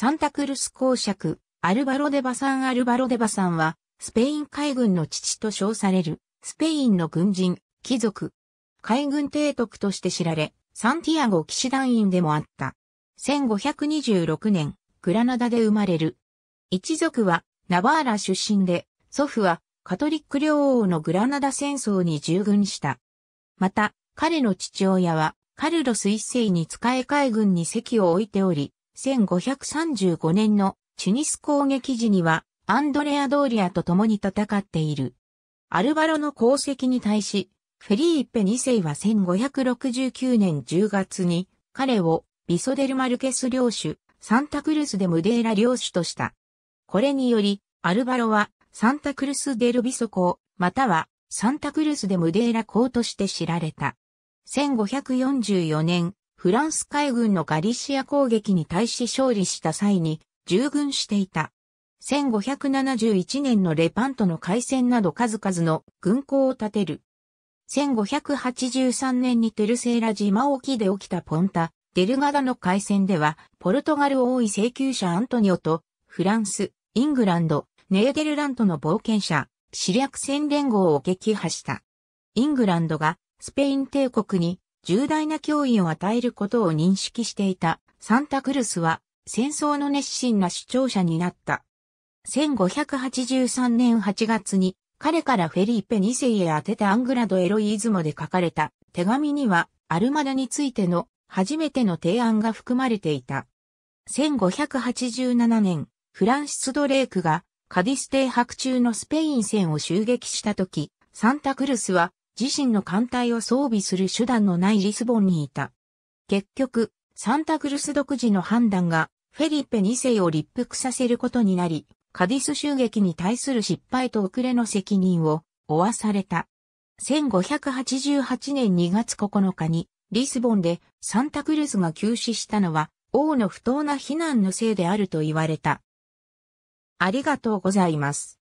サンタクルス公爵、アルバロデバサン・アルバロデバサンは、スペイン海軍の父と称される、スペインの軍人、貴族、海軍提督として知られ、サンティアゴ騎士団員でもあった。1526年、グラナダで生まれる。一族は、ナバーラ出身で、祖父は、カトリック領王のグラナダ戦争に従軍した。また、彼の父親は、カルロス一世に使え海軍に席を置いており、1535年のチュニス攻撃時にはアンドレア・ドーリアと共に戦っている。アルバロの功績に対し、フェリーペ2世は1569年10月に彼をビソデル・マルケス領主、サンタクルス・デ・ムデーラ領主とした。これにより、アルバロはサンタクルス・デル・ビソ公、またはサンタクルス・デ・ムデーラ公として知られた。1544年、フランス海軍のガリシア攻撃に対し勝利した際に従軍していた。1571年のレパントの海戦など数々の軍港を建てる。1583年にテルセーラ島沖で起きたポンタ、デルガダの海戦では、ポルトガル王位請求者アントニオと、フランス、イングランド、ネーデルラントの冒険者、死略戦連合を撃破した。イングランドがスペイン帝国に重大な脅威を与えることを認識していたサンタクルスは戦争の熱心な主張者になった。1583年8月に彼からフェリーペ2世へ宛てたアングラド・エロイズモで書かれた手紙にはアルマダについての初めての提案が含まれていた。1587年、フランシス・ドレークがカディス停白中のスペイン戦を襲撃した時、サンタクルスは自身の艦隊を装備する手段のないリスボンにいた。結局、サンタクルス独自の判断が、フェリペ2世を立腹させることになり、カディス襲撃に対する失敗と遅れの責任を負わされた。1588年2月9日に、リスボンでサンタクルスが急死したのは、王の不当な非難のせいであると言われた。ありがとうございます。